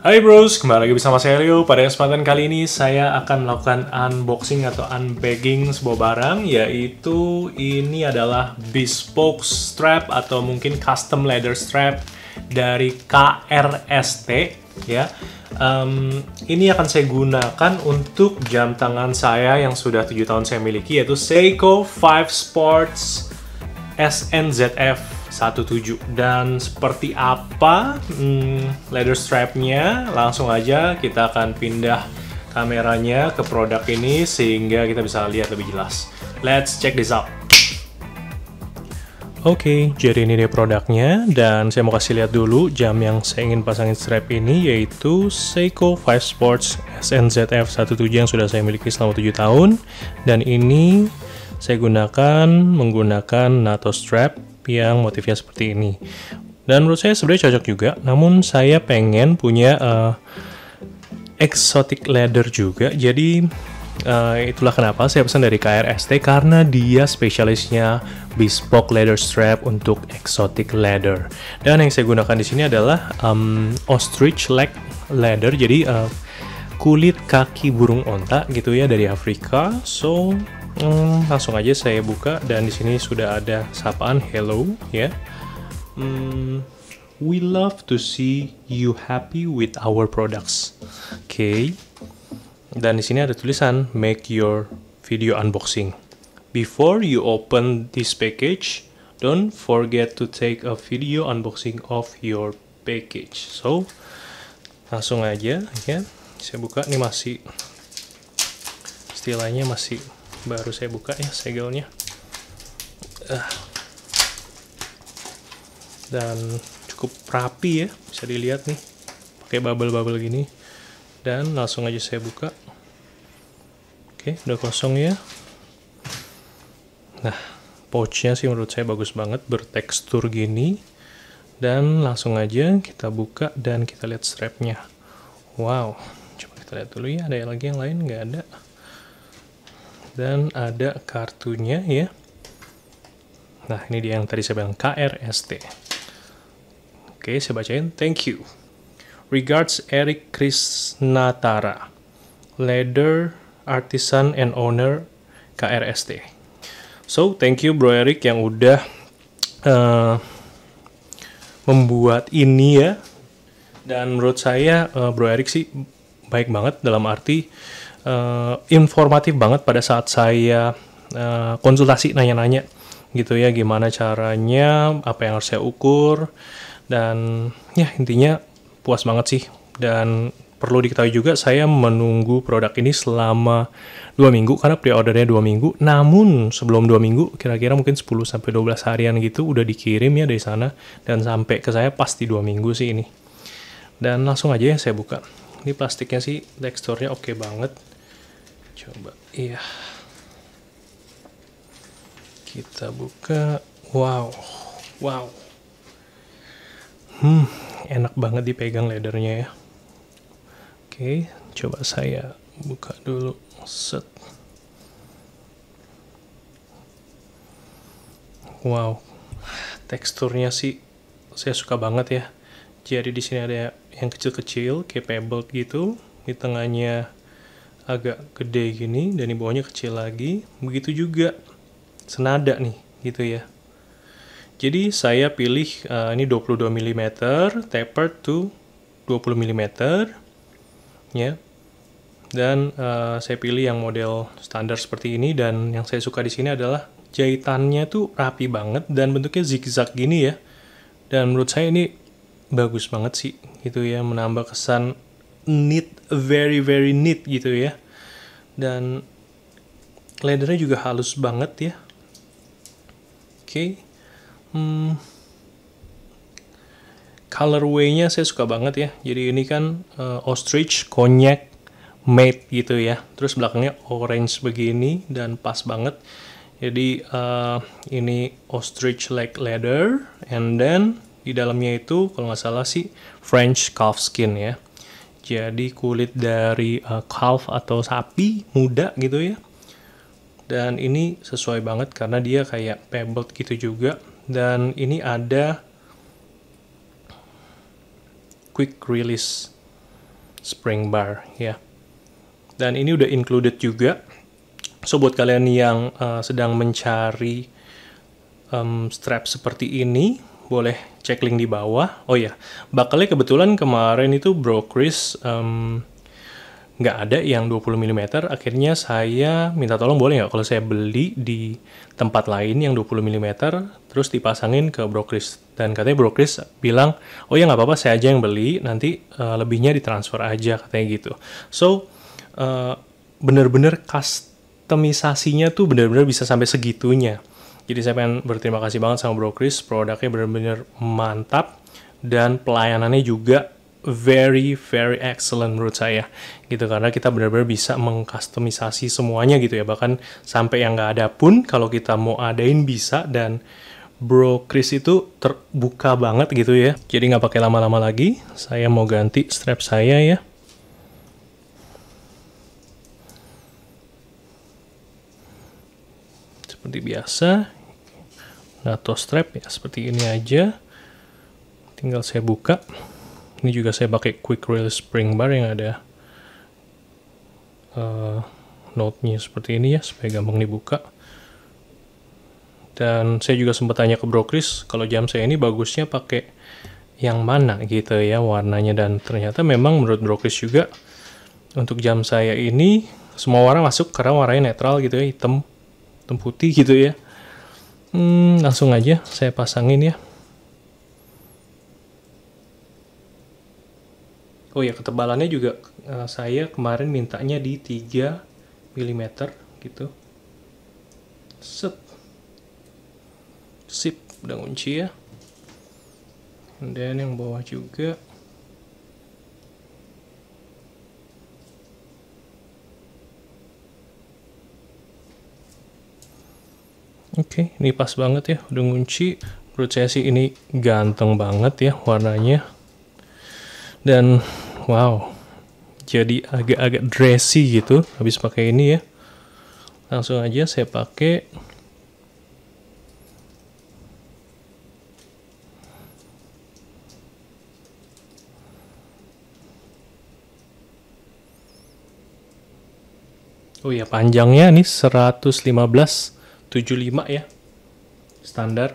Hai bros, kembali lagi bersama saya Leo. Pada kesempatan kali ini saya akan melakukan unboxing atau unpacking sebuah barang yaitu ini adalah bespoke strap atau mungkin custom leather strap dari KRST ya. Um, ini akan saya gunakan untuk jam tangan saya yang sudah tujuh tahun saya miliki yaitu Seiko 5 Sports SNZF 17 dan seperti apa hmm, leather strapnya langsung aja kita akan pindah kameranya ke produk ini sehingga kita bisa lihat lebih jelas let's check this out Oke, okay, jadi ini dia produknya dan saya mau kasih lihat dulu jam yang saya ingin pasangin strap ini yaitu Seiko 5 Sports SNZF17 yang sudah saya miliki selama 7 tahun dan ini saya gunakan menggunakan NATO strap yang motifnya seperti ini. Dan menurut saya sebenarnya cocok juga, namun saya pengen punya uh, exotic leather juga. Jadi uh, itulah kenapa saya pesan dari KRST karena dia spesialisnya bespoke leather strap untuk exotic leather. Dan yang saya gunakan di sini adalah um, ostrich leg leather, jadi uh, kulit kaki burung onta gitu ya dari Afrika. So Hmm, langsung aja saya buka dan di sini sudah ada sapaan hello ya. Hmm, we love to see you happy with our products. Oke. Okay. Dan di sini ada tulisan make your video unboxing. Before you open this package, don't forget to take a video unboxing of your package. So, langsung aja ya. Saya buka ini masih istilahnya masih baru saya buka ya segelnya eh. dan cukup rapi ya bisa dilihat nih pakai bubble-bubble gini dan langsung aja saya buka oke udah kosong ya nah pouchnya sih menurut saya bagus banget bertekstur gini dan langsung aja kita buka dan kita lihat strapnya wow coba kita lihat dulu ya ada yang lagi yang lain nggak ada dan ada kartunya ya nah ini dia yang tadi saya bilang KRST oke saya bacain thank you regards Eric Krisnatara leader artisan and owner KRST so thank you bro Eric yang udah uh, membuat ini ya dan menurut saya uh, bro Eric sih baik banget dalam arti uh, informatif banget pada saat saya uh, konsultasi nanya-nanya gitu ya gimana caranya apa yang harus saya ukur dan ya intinya puas banget sih dan perlu diketahui juga saya menunggu produk ini selama dua minggu karena pre-ordernya dua minggu namun sebelum dua minggu kira-kira mungkin 10 sampai 12 harian gitu udah dikirim ya dari sana dan sampai ke saya pasti dua minggu sih ini dan langsung aja ya saya buka ini plastiknya sih teksturnya oke okay banget coba iya kita buka wow wow hmm enak banget dipegang ledernya ya oke coba saya buka dulu set wow teksturnya sih saya suka banget ya jadi di sini ada yang kecil-kecil kayak pebble gitu di tengahnya agak gede gini dan di bawahnya kecil lagi begitu juga senada nih gitu ya jadi saya pilih uh, ini 22 mm taper to 20 mm ya dan uh, saya pilih yang model standar seperti ini dan yang saya suka di sini adalah jahitannya tuh rapi banget dan bentuknya zigzag gini ya dan menurut saya ini bagus banget sih gitu ya menambah kesan Neat, very very neat gitu ya dan leathernya juga halus banget ya oke okay. hmm. colorway-nya saya suka banget ya jadi ini kan uh, ostrich cognac matte gitu ya terus belakangnya orange begini dan pas banget jadi uh, ini ostrich like leather and then di dalamnya itu kalau nggak salah sih French calf skin ya jadi kulit dari uh, calf atau sapi muda gitu ya. Dan ini sesuai banget karena dia kayak pebble gitu juga. Dan ini ada quick release spring bar ya. Dan ini udah included juga. So buat kalian yang uh, sedang mencari um, strap seperti ini, boleh cek link di bawah. Oh ya, bakalnya kebetulan kemarin itu Bro Chris nggak ada yang 20 mm, akhirnya saya minta tolong boleh nggak kalau saya beli di tempat lain yang 20 mm, terus dipasangin ke Bro Chris. Dan katanya Bro Chris bilang, oh ya nggak apa-apa, saya aja yang beli, nanti uh, lebihnya ditransfer aja, katanya gitu. So, uh, bener-bener customisasinya tuh bener-bener bisa sampai segitunya. Jadi saya pengen berterima kasih banget sama Bro Chris, produknya benar-benar mantap dan pelayanannya juga very very excellent menurut saya gitu karena kita benar-benar bisa mengkustomisasi semuanya gitu ya bahkan sampai yang nggak ada pun kalau kita mau adain bisa dan Bro Chris itu terbuka banget gitu ya jadi nggak pakai lama-lama lagi saya mau ganti strap saya ya seperti biasa atau strap ya seperti ini aja tinggal saya buka ini juga saya pakai quick release spring bar yang ada uh, note-nya seperti ini ya supaya gampang dibuka dan saya juga sempat tanya ke Bro kalau jam saya ini bagusnya pakai yang mana gitu ya warnanya dan ternyata memang menurut Bro juga untuk jam saya ini semua warna masuk karena warnanya netral gitu ya hitam hitam putih gitu ya Hmm, langsung aja saya pasangin ya. Oh ya, ketebalannya juga uh, saya kemarin mintanya di 3 mm gitu. Sip. Sip, udah kunci ya. Dan yang bawah juga Oke, okay, ini pas banget ya, udah ngunci. Menurut saya sih ini ganteng banget ya warnanya. Dan wow, jadi agak-agak dressy gitu habis pakai ini ya. Langsung aja saya pakai Oh ya panjangnya ini 115 75 ya standar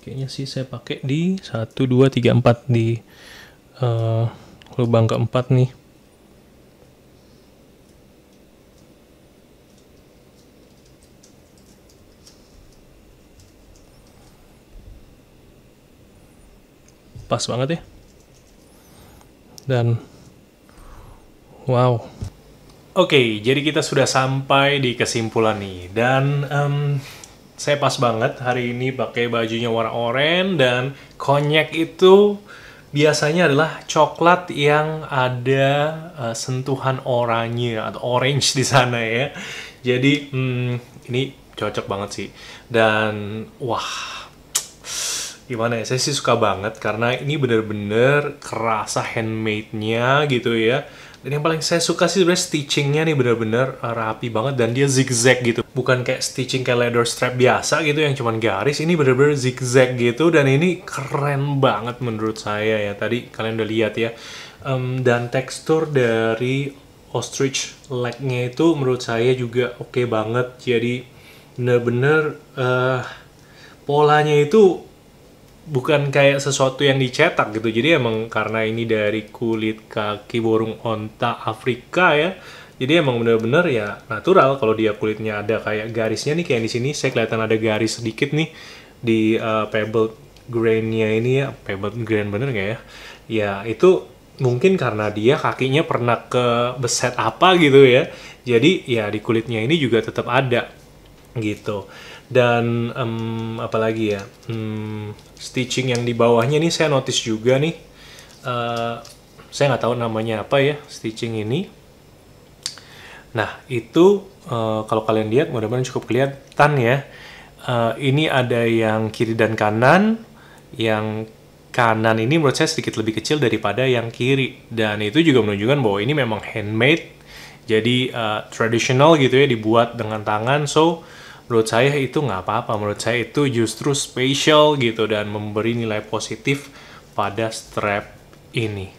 kayaknya sih saya pakai di 1 2 3 4 di uh, lubang keempat nih pas banget ya dan wow Oke, okay, jadi kita sudah sampai di kesimpulan nih. Dan um, saya pas banget hari ini pakai bajunya warna oranye dan konyak itu biasanya adalah coklat yang ada uh, sentuhan oranye atau orange di sana ya. Jadi um, ini cocok banget sih. Dan wah gimana ya saya sih suka banget karena ini bener-bener kerasa handmade-nya gitu ya dan yang paling saya suka sih sebenarnya stitchingnya nih bener-bener ah, rapi banget dan dia zigzag gitu. Bukan kayak stitching kayak leather strap biasa gitu yang cuman garis, ini bener-bener zigzag gitu dan ini keren banget menurut saya ya. Tadi kalian udah lihat ya. Um, dan tekstur dari ostrich legnya itu menurut saya juga oke okay banget. Jadi bener-bener uh, polanya itu bukan kayak sesuatu yang dicetak gitu jadi emang karena ini dari kulit kaki burung onta Afrika ya jadi emang bener-bener ya natural kalau dia kulitnya ada kayak garisnya nih kayak di sini saya kelihatan ada garis sedikit nih di uh, pebble grainnya ini ya pebble grain bener nggak ya ya itu mungkin karena dia kakinya pernah ke beset apa gitu ya jadi ya di kulitnya ini juga tetap ada gitu dan um, apalagi ya um, stitching yang di bawahnya ini saya notice juga nih uh, saya nggak tahu namanya apa ya stitching ini nah itu uh, kalau kalian lihat mudah-mudahan cukup kelihatan ya uh, ini ada yang kiri dan kanan yang kanan ini menurut saya sedikit lebih kecil daripada yang kiri dan itu juga menunjukkan bahwa ini memang handmade jadi uh, traditional gitu ya dibuat dengan tangan so menurut saya itu nggak apa-apa menurut saya itu justru spesial gitu dan memberi nilai positif pada strap ini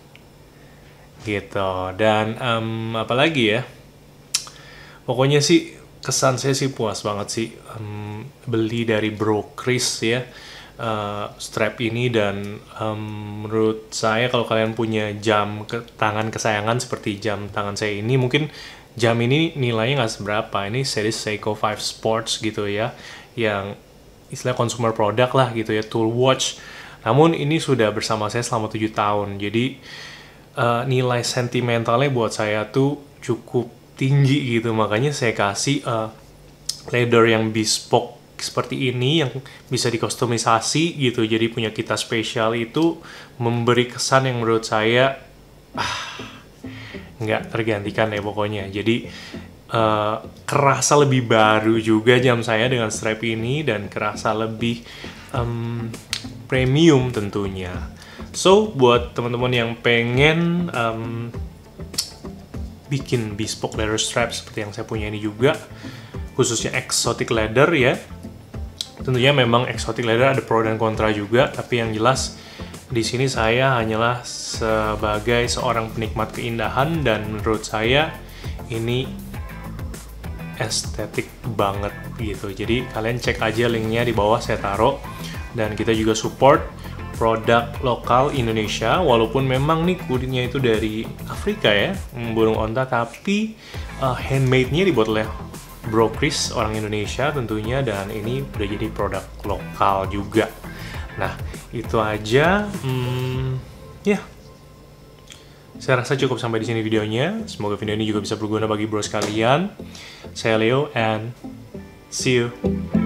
gitu dan um, apalagi ya pokoknya sih kesan saya sih puas banget sih um, beli dari Bro Chris ya uh, strap ini dan um, menurut saya kalau kalian punya jam ke tangan kesayangan seperti jam tangan saya ini mungkin jam ini nilainya nggak seberapa ini seri Seiko 5 Sports gitu ya yang istilah consumer product lah gitu ya tool watch namun ini sudah bersama saya selama tujuh tahun jadi uh, nilai sentimentalnya buat saya tuh cukup tinggi gitu makanya saya kasih uh, leather yang bespoke seperti ini yang bisa dikustomisasi gitu jadi punya kita spesial itu memberi kesan yang menurut saya ah, nggak tergantikan ya pokoknya. Jadi uh, kerasa lebih baru juga jam saya dengan strap ini dan kerasa lebih um, premium tentunya. So buat teman-teman yang pengen um, bikin bespoke leather strap seperti yang saya punya ini juga, khususnya exotic leather ya. Tentunya memang exotic leather ada pro dan kontra juga, tapi yang jelas di sini saya hanyalah sebagai seorang penikmat keindahan dan menurut saya ini estetik banget gitu. Jadi kalian cek aja linknya di bawah saya taruh dan kita juga support produk lokal Indonesia walaupun memang nih kulitnya itu dari Afrika ya hmm, burung onta tapi uh, handmade-nya dibuat oleh Bro Chris orang Indonesia tentunya dan ini udah jadi produk lokal juga. Nah, itu aja hmm, ya yeah. saya rasa cukup sampai di sini videonya semoga video ini juga bisa berguna bagi bro sekalian saya Leo and see you